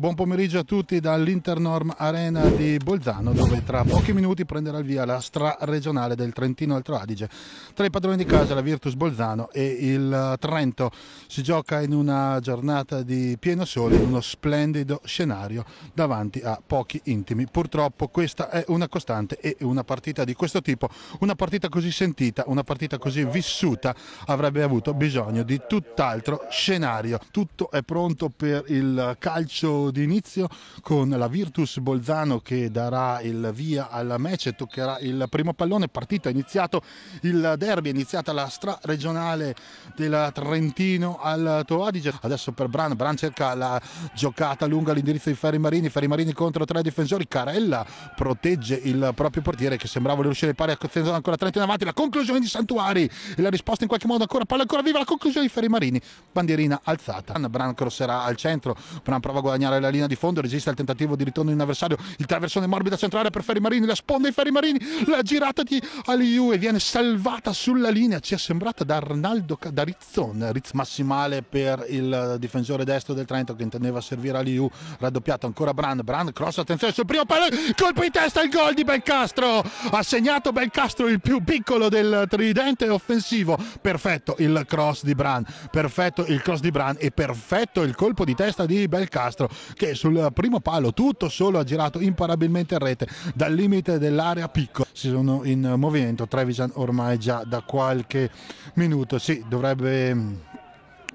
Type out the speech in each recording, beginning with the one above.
Buon pomeriggio a tutti dall'Internorm Arena di Bolzano dove tra pochi minuti prenderà il via la stra-regionale del Trentino Alto Adige. Tra i padroni di casa la Virtus Bolzano e il Trento si gioca in una giornata di pieno sole in uno splendido scenario davanti a pochi intimi. Purtroppo questa è una costante e una partita di questo tipo, una partita così sentita, una partita così vissuta avrebbe avuto bisogno di tutt'altro scenario. Tutto è pronto per il calcio di inizio con la Virtus Bolzano che darà il via al match e toccherà il primo pallone. Partita è iniziato il derby, è iniziata la stra regionale del Trentino al Toadige. Adesso per Bran, Bran cerca la giocata lunga all'indirizzo di Ferri Marini, Ferri Marini contro tre difensori, Carella protegge il proprio portiere che sembrava voler uscire pari a Cozzenzano ancora Trentino avanti, la conclusione di Santuari e la risposta in qualche modo ancora, palla ancora viva, la conclusione di Ferri Marini, bandierina alzata. Bran crosserà al centro, Bran prova a guadagnare supera la linea di fondo, resiste al tentativo di ritorno in avversario, il traversone morbida centrale per Ferri Marini, la sponda di Ferri Marini, la girata di Aliu e viene salvata sulla linea, ci è sembrata da Arnaldo da Rizzon, Rizz massimale per il difensore destro del Trento che intendeva servire Aliu, raddoppiato ancora Brand, Brand cross, attenzione sul primo palo, colpo in testa, il gol di Belcastro, ha segnato Belcastro il più piccolo del tridente offensivo, perfetto il cross di Brand, perfetto il cross di Brand e perfetto il colpo di testa di Belcastro che sul primo palo tutto solo ha girato imparabilmente in rete dal limite dell'area piccola. Si sono in movimento Trevisan ormai già da qualche minuto, sì, dovrebbe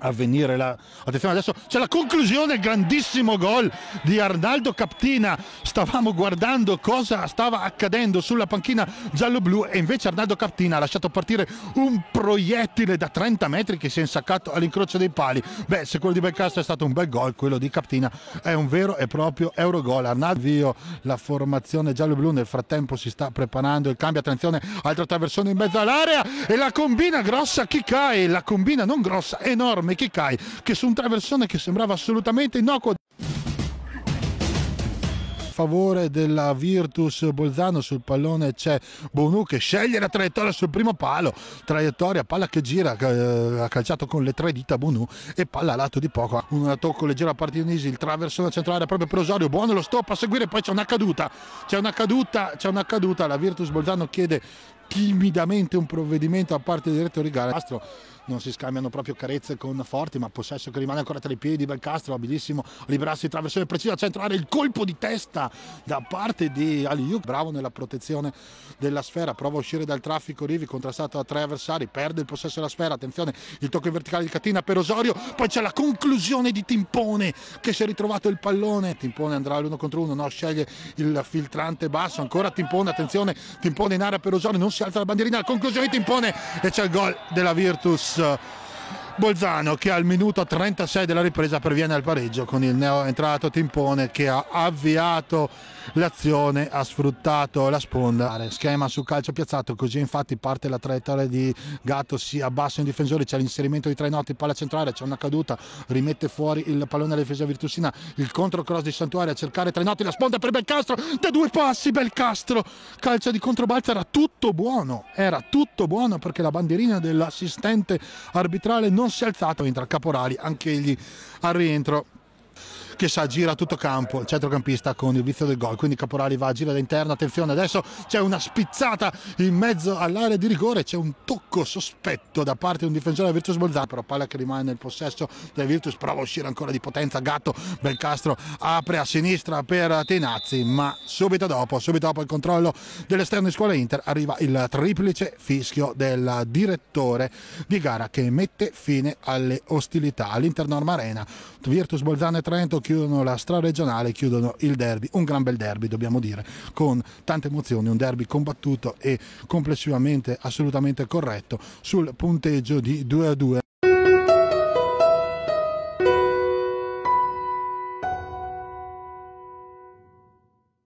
avvenire la... Attenzione, adesso c'è la conclusione, grandissimo gol di Arnaldo Captina. Stavamo guardando cosa stava accadendo sulla panchina giallo-blu e invece Arnaldo Captina ha lasciato partire un proiettile da 30 metri che si è insaccato all'incrocio dei pali. Beh, se quello di Belcastro è stato un bel gol, quello di Captina è un vero e proprio Eurogol. Arnaldo Vio, la formazione giallo-blu nel frattempo si sta preparando, il cambio, attenzione, altro traversone in mezzo all'area e la combina grossa chi Kikai, la combina non grossa, enorme Simone Chicai che su un traversone che sembrava assolutamente innocuo favore della Virtus Bolzano sul pallone c'è Bonu che sceglie la traiettoria sul primo palo traiettoria, palla che gira eh, ha calciato con le tre dita Bonu e palla a lato di poco un tocco leggero a parte di Unisi il traversone centrale proprio per Osorio buono lo stop a seguire poi c'è una caduta c'è una caduta c'è una caduta la Virtus Bolzano chiede timidamente un provvedimento a parte del direttore di gara. Castro non si scambiano proprio carezze con Forti, ma possesso che rimane ancora tra i piedi Belcastro, abilissimo a liberarsi di traversione precisa, centrare il colpo di testa da parte di Aliu. bravo nella protezione della sfera, prova a uscire dal traffico Rivi, contrastato da tre avversari, perde il possesso della sfera, attenzione, il tocco in verticale di Catina per Osorio, poi c'è la conclusione di Timpone che si è ritrovato il pallone, Timpone andrà all'uno contro uno, no, sceglie il filtrante basso, ancora Timpone, attenzione, Timpone in area per Osorio, non si alza la bandierina, la conclusione ti impone e c'è il gol della Virtus Bolzano che al minuto 36 della ripresa perviene al pareggio con il neoentrato Timpone che ha avviato l'azione, ha sfruttato la sponda. Schema su calcio piazzato, così infatti parte la traiettoria di Gatto, si abbassa in difensore, c'è l'inserimento di Trainotti, palla centrale, c'è una caduta, rimette fuori il pallone alla difesa virtusina, il controcross di Santuario a cercare Trainotti, la sponda per Belcastro, da due passi Belcastro, calcio di controbalza, era tutto buono, era tutto buono perché la bandierina dell'assistente arbitrale non non si è alzato mentre al Caporali anch'egli al rientro che sa gira tutto campo il centrocampista con il vizio del gol quindi Caporali va a gira da interna attenzione adesso c'è una spizzata in mezzo all'area di rigore c'è un tocco sospetto da parte di un difensore del Virtus Bolzano però palla che rimane nel possesso del Virtus prova a uscire ancora di potenza Gatto Belcastro apre a sinistra per Tenazzi ma subito dopo subito dopo il controllo dell'esterno di scuola Inter arriva il triplice fischio del direttore di gara che mette fine alle ostilità all'Inter Norma Arena Virtus Bolzano e Trento chiudono la straregionale, chiudono il derby, un gran bel derby dobbiamo dire, con tante emozioni, un derby combattuto e complessivamente assolutamente corretto sul punteggio di 2 a 2